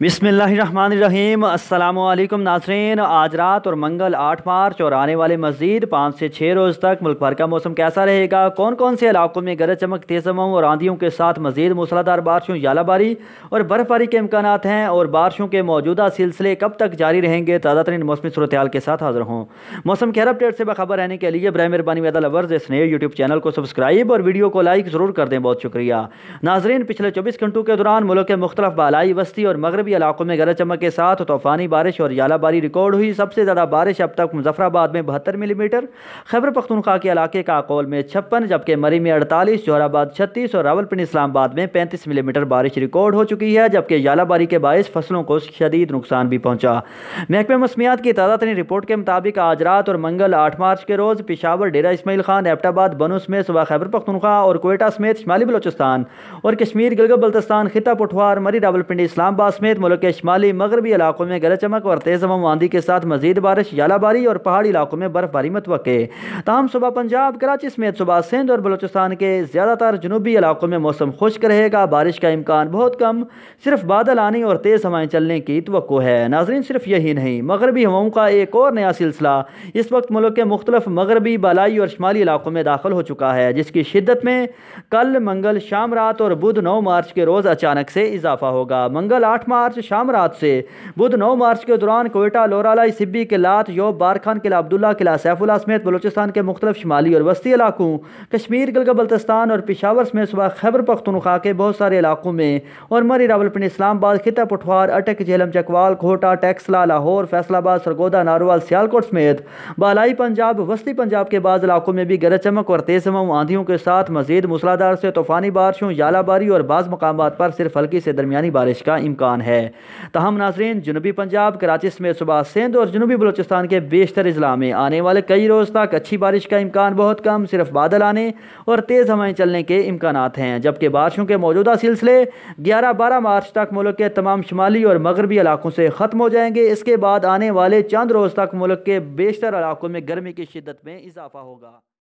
बिसमीम अल्लाम आज रात और मंगल आठ मार्च और आने वाले मजीद पाँच से छः रोज़ तक मुल्क भर का मौसम कैसा रहेगा कौन कौन से इलाकों में गरज चमक तेज़ और आंधियों के साथ मजीद मूसलाधार बारिशों यालाबारी और बर्फ़बारी के इम्कान हैं और बारिशों के मौजूदा सिलसिले कब तक जारी रहेंगे ताज़ा तरीन मौसमी सूरत के साथ हाजिर हों मौसम के हर अपडेट से बाखबर रहने के लिए बर मेहरबानी वादा लवर्ज नए यूट्यूब चैनल को सब्सक्राइब और वीडियो को लाइक ज़रूर कर दें बहुत शुक्रिया नाजरीन पिछले चौबीस घंटों के दौरान मुल्क के मुख्तलिफ बालाई वस्ती और मगरब मगरबी इलाकों में गरज चमक के साथ तूफ़ानी बारिश और यालाबारी रिकॉर्ड हुई सबसे ज़्यादा बारिश अब तक मुजफ्फराबाद में बहत्तर मिलीमीटर खैबर पख्तनख्वा के इलाके काकोल में छप्पन जबकि मरी में अड़तालीस जोहराबाद छत्तीस और रावलपिंड इस्लामाबाद में पैंतीस मिलीमीटर बारिश रिकॉर्ड हो चुकी है जबकि यालाबारी के बायस फसलों को शदीद नुकसान भी पहुँचा महकमे मसमियात की ताज़ातरीन रिपोर्ट के मुताबिक आज रात और मंगल आठ मार्च के रोज़ पिशावर डेरा इसमाइल खान एबटाबाद बनू समेत सुबह खैबर पख्तनख्वा और कोयटा समेत शमाली बलोचिस्तान और कश्मीर गिलगत बल्तिस्तान खिता पठवार मरी रावलपिंडी इस्लामाबाद समेत समेत मुल्क के शुमाली मगरबी इलाकों में गरज चमक और तेज़ हवा आंधी के साथ मजीद बारिश यालाबारी और पहाड़ी इलाकों में बर्फबारी मतव तमाम सुबह पंजाब कराची समेत सुबह सिंध और बलोचिस्तान के ज़्यादातर जनूबी इलाकों में मौसम खुश्क रहेगा बारिश का इम्कान बहुत कम सिर्फ बादल आने और तेज़ हवाएँ चलने की तो है नाजरीन सिर्फ यही नहीं मगरबी हवाओं का एक और नया सिलसिला इस वक्त मुल्क के मुख्तलिफ मगरबी बालाई और शुमाली इलाकों में दाखिल हो चुका है जिसकी शिद्दत में कल मंगल शाम रात और बुध नौ मार्च के रोज़ अचानक से इजाफा होगा मंगल आठ मार्च मार्च शाम रात से बुध नौ मार्च के दौरान कोयटा लोरालाई सिब्बी किलात योब बारखान किला अब्दुल्ला किला सैफुल्ला समेत बलोचिस्तान के मुख्तलिफ शुमाली और वस्ती इलाकों कश्मीर गलगा बल्तिस्तान और पिशावर समेत सुबह खैबर पख्तनखा के बहुत सारे इलाकों में और मरी रावलपिंडी इस्लामाबाद खिता पठवार अटक झेलम चकवाल कोटा टैक्सला लाहौर फैसलाबाद सरगोदा नारोवाल सियालकोट समेत बालाई पंजाब वस्ती पंजाब के बाद इलाकों में भी गरज चमक और तेज़ हवाओं आंधियों के साथ मजीद मूसलाधार से तूफानी बारिशों यालाबारी और बाज़ मकाम पर सिर्फ हल्की से दरमिया बारिश का इम्कान है है तहम नाजरीन जनूबी पंजाब कराची समेत सुबह सिंध और जनूबी बलोचिस्तान के बेशतर अजला में आने वाले कई रोज़ तक अच्छी बारिश का इम्कान बहुत कम सिर्फ बादल आने और तेज़ हवाएँ चलने के इम्कान हैं जबकि बारिशों के मौजूदा सिलसिले ग्यारह बारह मार्च तक मुल्क के तमाम शुमाली और मगरबी इलाकों से ख़त्म हो जाएंगे इसके बाद आने वाले चंद रोज़ तक मुल्क के बेशतर इलाकों में गर्मी की शिदत में इजाफा होगा